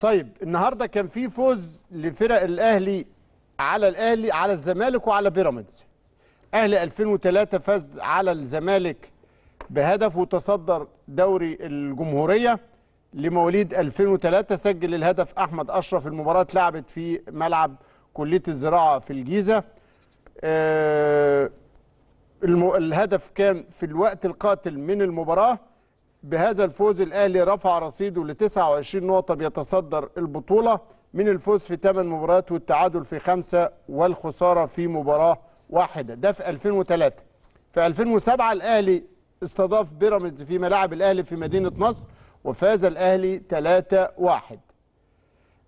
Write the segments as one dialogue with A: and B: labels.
A: طيب النهارده كان في فوز لفرق الاهلي على الاهلي على الزمالك وعلى بيراميدز. اهلي 2003 فاز على الزمالك بهدف وتصدر دوري الجمهوريه لمواليد 2003 سجل الهدف احمد اشرف المباراه اتلعبت في ملعب كليه الزراعه في الجيزه. آه الهدف كان في الوقت القاتل من المباراه بهذا الفوز الاهلي رفع رصيده ل 29 نقطه بيتصدر البطوله من الفوز في 8 مباريات والتعادل في 5 والخساره في مباراه واحده ده في 2003 في 2007 الاهلي استضاف بيراميدز في ملاعب الاهلي في مدينه نصر وفاز الاهلي 3-1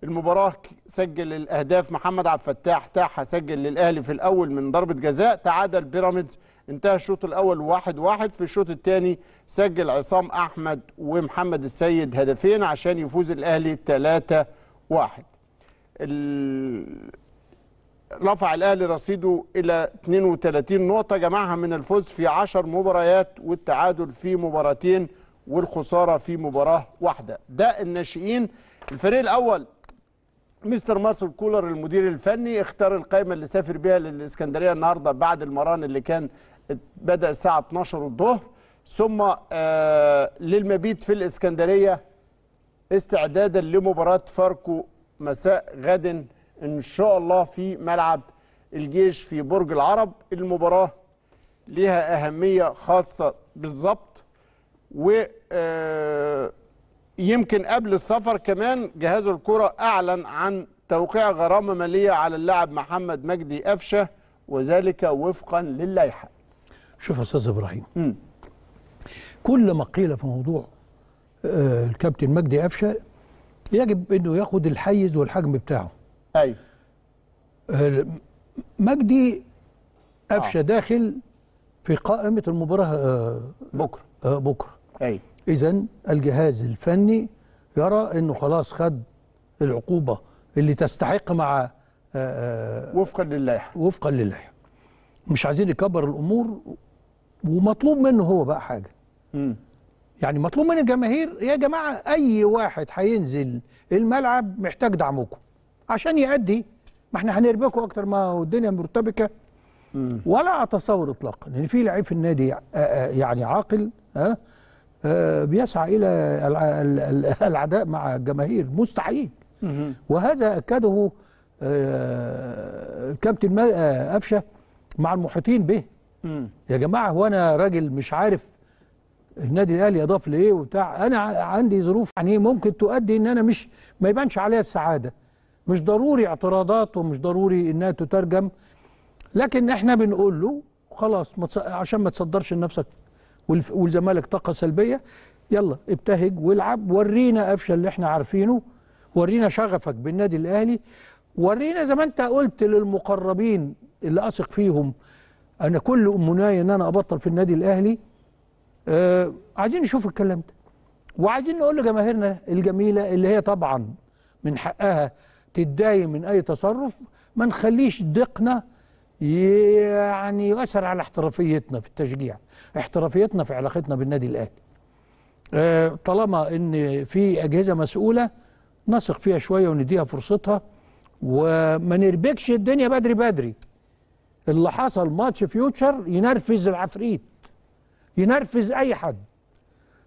A: المباراه سجل الاهداف محمد عبد الفتاح تاحة سجل للاهلي في الاول من ضربه جزاء تعادل بيراميدز انتهى الشوط الاول واحد واحد في الشوط الثاني سجل عصام احمد ومحمد السيد هدفين عشان يفوز الاهلي 3 واحد رفع الاهلي رصيده الى 32 نقطه جمعها من الفوز في 10 مباريات والتعادل في مباراتين والخساره في مباراه واحده ده الناشئين الفريق الاول مستر مارسل كولر المدير الفني اختار القائمه اللي سافر بها للاسكندريه النهارده بعد المران اللي كان بدا الساعه 12 الظهر ثم آه للمبيت في الاسكندريه استعدادا لمباراه فاركو مساء غد ان شاء الله في ملعب الجيش في برج العرب المباراه ليها اهميه خاصه بالظبط و آه يمكن قبل السفر كمان جهاز الكرة أعلن عن توقيع غرامة مالية على اللاعب محمد مجدي قفشة وذلك وفقا للائحة
B: شوف يا أستاذ إبراهيم م. كل ما قيل في موضوع آه، الكابتن مجدي قفشة يجب أنه ياخد الحيز والحجم بتاعه أيوه آه، مجدي قفشة آه. داخل في قائمة المباراة آه، بكرة بكرة أيوه إذا الجهاز الفني يرى أنه خلاص خد العقوبة اللي تستحق مع آه، آه، وفقا للائحة وفقا للائحة مش عايزين يكبر الأمور ومطلوب منه هو بقى حاجة م. يعني مطلوب من الجماهير يا جماعة أي واحد هينزل الملعب محتاج دعمكم عشان يأدي ما احنا هنربكوا أكتر ما هو الدنيا مرتبكة ولا أتصور إطلاقا إن يعني في لعيب في النادي آه، يعني عاقل ها أه آه، بيسعى إلى العداء مع الجماهير مستحيل وهذا أكده آه، الكابتن آه، قفشه مع المحيطين به يا جماعه هو انا راجل مش عارف النادي الاهلي اضاف لايه وبتاع انا عندي ظروف يعني ممكن تؤدي ان انا مش ما يبانش عليا السعاده مش ضروري اعتراضات ومش ضروري انها تترجم لكن احنا بنقول له خلاص عشان ما تصدرش لنفسك والزمالك طاقه سلبيه يلا ابتهج والعب ورينا قفشه اللي احنا عارفينه ورينا شغفك بالنادي الاهلي ورينا زي ما انت قلت للمقربين اللي اثق فيهم انا كل امناي ان انا ابطل في النادي الاهلي آه عايزين نشوف الكلام ده وعايزين نقول لجماهيرنا الجميله اللي هي طبعا من حقها تتضايق من اي تصرف ما نخليش ضيقنا يعني يؤثر على احترافيتنا في التشجيع احترافيتنا في علاقتنا بالنادي الاهلي آه، طالما ان في اجهزه مسؤوله نثق فيها شويه ونديها فرصتها وما نربكش الدنيا بدري بدري اللي حصل ماتش فيوتشر ينرفز العفريت ينرفز اي حد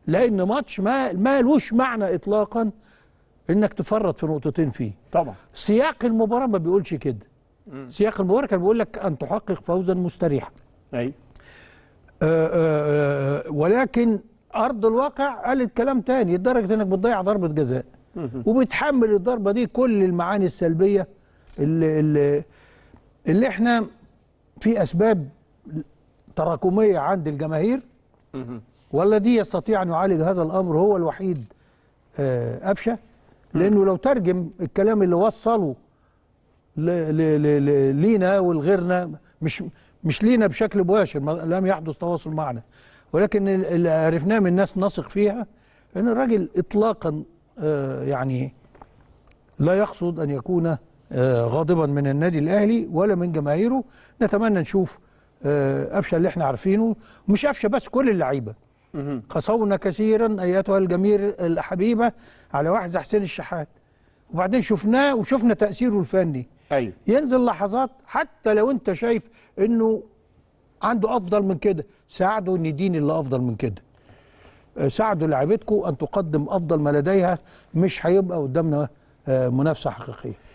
B: لان ماتش ما مالوش معنى اطلاقا انك تفرط في نقطتين فيه طبعا سياق المباراه ما بيقولش كده سياق المباراه كان بيقول لك ان تحقق فوزا مستريحا ايوه ولكن ارض الواقع قالت كلام تاني لدرجه انك بتضيع ضربه جزاء وبتحمل الضربه دي كل المعاني السلبيه اللي, اللي, اللي احنا في اسباب تراكميه عند الجماهير والذي يستطيع ان يعالج هذا الامر هو الوحيد قفشه لانه لو ترجم الكلام اللي وصله لينا ولغيرنا مش مش لينا بشكل مباشر لم يحدث تواصل معنا ولكن اللي عرفناه من ناس نثق فيها ان الراجل اطلاقا آه، يعني لا يقصد ان يكون آه، غاضبا من النادي الاهلي ولا من جماهيره نتمنى نشوف آه، قفشه اللي احنا عارفينه مش قفشه بس كل اللعيبه قصونا كثيرا ايتها الجميل الحبيبه على واحد زي حسين الشحات وبعدين شفناه وشفنا تاثيره الفني أيوه. ينزل لحظات حتى لو انت شايف انه عنده افضل من كده ساعده ان يديني اللي افضل من كده آه، ساعدوا لعبتكم ان تقدم افضل ما لديها مش هيبقى قدامنا آه، منافسه حقيقيه